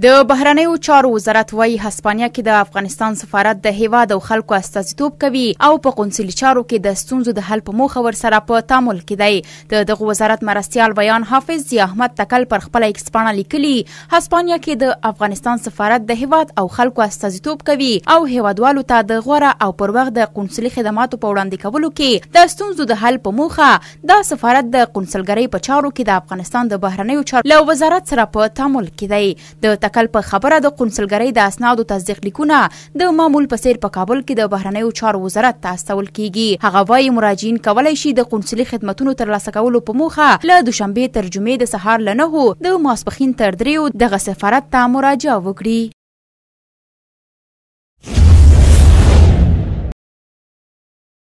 د بهرنیو چارو وزارت وایي هسپانیا کې د افغانستان سفارت د هیواد او خلکو استازیتوب کوي او په قونسلي چارو کې د ستونزو د حل په موخه ورسره په تعامل کې دی د دغه وزارت مرستيال بیان حافظ زی احمد تکل پر خپل ایکسپانه لیکلی هسپانیا کې د افغانستان سفارت د هیواد او خلکو استازیتوب کوي او هیوادوالو ته د غوړه او پر وخت د قونسلي خدماتو په وړاندې کولو کې د ستونزو د حل په موخه د سفارت د قونسلګرۍ په چارو کې د افغانستان د بهرنیو چارو له وزارت سره په تعامل کې دی د متکل په خبره د قونسلګرۍ د اسنادو تصدیق لیکونه د معمول په څیر په کابل کې د بهرنیو چارو وزارت ته استول کیږي هغه وایي مراجعین کولای شي د قونسلي خدماتو ترلاسه کولو په موخه له دوشنبه تر جمعې د سهار لنه د ماسپخین تر دریو دغه سفارت ته مراجعه وکړي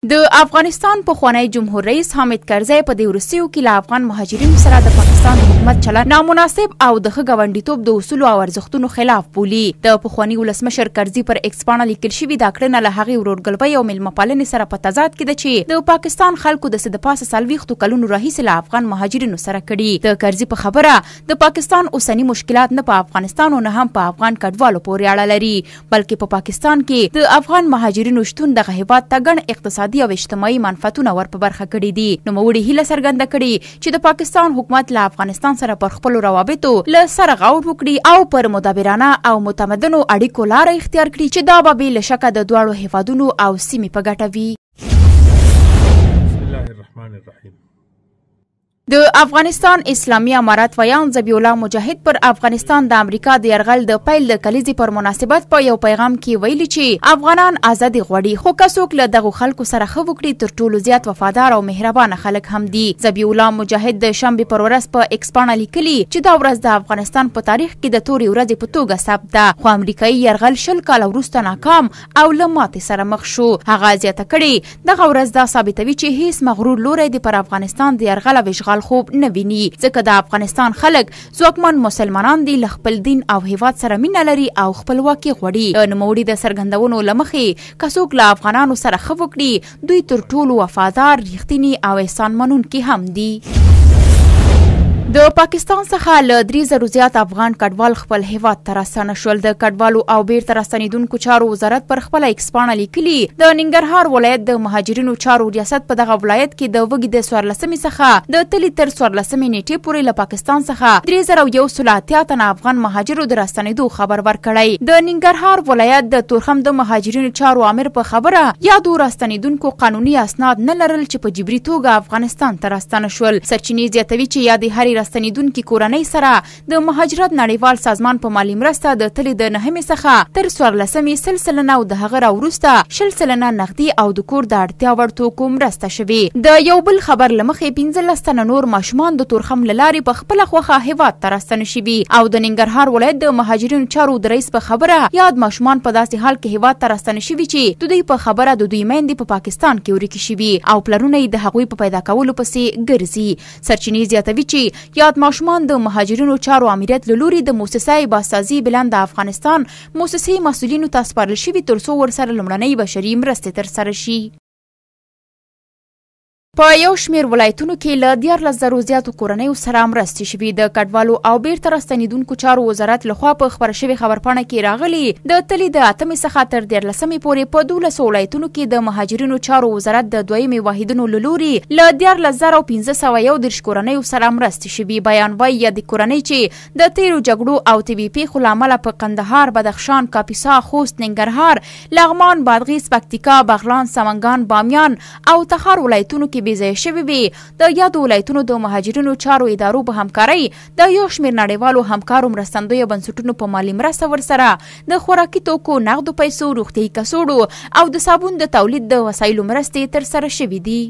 د افغانستان پخوانی جمهور رئیس حامد کرزی په دې روسیو کې له افغان مهاجرینو سره د پاکستان د حکومت چلند نامناسب او د ښه ګاونډیتوب د اصولو او ارزښتونو خلاف بولي د پخوانی ولسمشر کرزی پر اکسپانه لیکل شوی دا کړنه له هغې ورورګلوۍ او میلمهپالنې سره په تضاد کې ده چې د پاکستان خلکو د سد پاسه څلوېښتو کلونو راهیسې له افغان مهاجرینو سره کړي د کرزی په خبره د پاکستان اوسني مشکلات نه په افغانستان او نه هم په افغان کډوالو پورې اړه لري بلکې په پا پاکستان کې د افغان مهاجرینو شتون دغه هیواد ته ګڼ اقتصادي اقتصادي او اجتماعي منفعتونه ور په برخه کړي دي نو موري هله څرګنده کړي چې د پاکستان حکومت له افغانستان سره پر خپل روابطو له سره غور وکړي او پر مدبرانه او متمدنو اړیکو لار اختیار کړي چې دا به بې شک د دواړو هیوادونو او سیمې په ګټه وي بسم الله الرحمن الرحیم د افغانستان اسلامي امارات ویان ذبی الله مجاهد پر افغانستان د امریکا د يرغل د پیل د کلیزي پر مناسبت په یو پیغام کې ویلي چې افغانان ازادي غوړي خو کڅوک له دغه خلکو سره خو وکړي تر ټولو زیات وفادار او مهربان خلک هم دي ذبی الله مجاهد د شنبه پر ورځ په ایکسپانه لیکلي چې دا ورځ د افغانستان په تاریخ کې د توري ورځې په توګه ثبت ده خو امریکایي يرغل شل کال وروسته ناکام او لمات سره مخ شو هغه زیاته کړي دغه ورځ دا ثابتوي چې هیڅ مغرور لوري د پر افغانستان د يرغل او حال خوب نه ویني ځکه د افغانستان خلک ځواکمن مسلمانان دي ل خپل دین او هیواد سره مینه لري او خپلواکي غوړي نوموړي د سرګندونو لمخې کڅوک له افغانانو سره خو وکړي دوی تر ټولو وفادار ریښتینی او احسان منون کې هم دي د پاکستان څخه ل 3000 زیات افغان کډوال خپل هیواد ته راستنه شول د کډوالو او بیرته راستنیدونکو چارو وزارت پر خپل ایکسپانه لیکلی د ننګرهار ولایت د مهاجرینو چارو ریاست په دغه ولایت کې د وګړي د 14 څخه د تلی تر 14 نیټه پورې ل پاکستان څخه 3000 سلاتیا تن افغان مهاجرو د راستنیدو خبر ورکړی د ننګرهار ولایت د تورخم د مهاجرینو چارو امیر په خبره یاد راستنیدونکو قانوني اسناد نه لرل چې په جبري توګه افغانستان ته راستنه شول سرچینې زیاتوي چې یاد هرې راستنیدونکو کورنۍ سره د مهاجرت نړیوال سازمان په مالی مرسته د تلې د نهمې څخه تر 14 سلسلنه او د هغه راورسته شل سلنه نقدي او د کور د اړتیا وړ توکو مرسته شوې د یو بل خبر لمخې 15 تنه نور ماشومان د تورخم لارې په خپل خوخه هیواد ته راستنه شوي او د ننګرهار ولایت د مهاجرینو چارو د رئیس په خبره یاد ماشومان په داسې حال کې هیواد ته راستنه شوي چې دوی په خبره د دوی میندې په پا پاکستان کې ورکی شوي او پلرونه یې د هغوی په پیدا کولو پسې ګرځي سرچینې زیاتوي چې یاد ماشومان د مهاجرینو چارو امریت لوري د موسسې باسازي بلند افغانستان موسسې مسولینو ته سپارل شوی ترڅو ورسره لمړنۍ بشري مرستې تر سره شي په یو شمیر ولایتونو کې له دیارلس زرو زیاتو کورنیو سره مرستې شوي د کډوالو او بیرته راستنېدونکو چارو وزارت لخوا په خبره شوې خبرپاڼه کې راغلي د تلې د اتمې څخه تر دیارلسمې پورې په دولسو ولایتونو کې د مهاجرینو چارو وزارت د دویمې واحدونو له لورې له دیارلس زره پنځه سوه یو دېرش کورنیو سره مرستې شوي بیان وایي یادې کورنۍ چې د تیرو جګړو او طبي پیښو له امله په قندهار بدخشان کاپیسا خوست ننګرهار لغمان بادغیس پکتیکا بغلان سمنګان بامیان او تخار ولایتونو کې بیځای شوي وي د یادو ولایتونو د مهاجرینو چارو ادارو په همکارۍ د یو شمېر نړیوالو همکارو مرستندویه بنسټونو په مالي مرسته ورسره د خوراکي توکو نغدو پیسو روغتیایي کڅوړو او د صابون د تولید د وسایلو مرستې ترسره شوي دي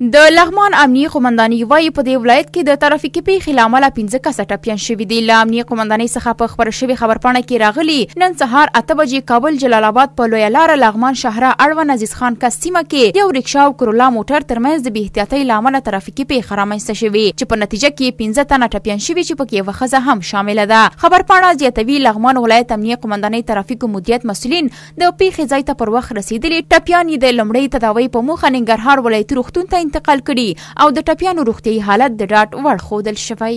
د لغمان امنی قومندانۍ وایي په دې ولایت کې د ترافیکي پیښې له امله پنځه کسه ټپیان شوي دي له امنی قومندانۍ څخه په خبره شوې خبرپاڼه کې راغلي نن سهار اته بجې کابل جلال آباد په لویه لاره لغمان شهره اړوند عزیز خان کس سیمه کې یو رکشا او کرولا موټر ترمنځ د بې احتیاطۍ له امله ترافیکي پیښه رامنځته شوې چې په نتیجه کې پنځه تنه ټپیان شوي چې پکې یوه ښځه هم شامله ده خبرپاڼه زیاتوي لغمان ولایت امنی قومندانۍ ترافیکو مدیریت مسؤلین د پیښې ځای ته پر وخت رسېدلي ټپیان یې د لومړۍ تداوۍ په موخه ننګرهار ولایتي روغتون ته انتقال کړي او د ټپیانو روغتیايي حالت د ډاډ وړ ښودل شوی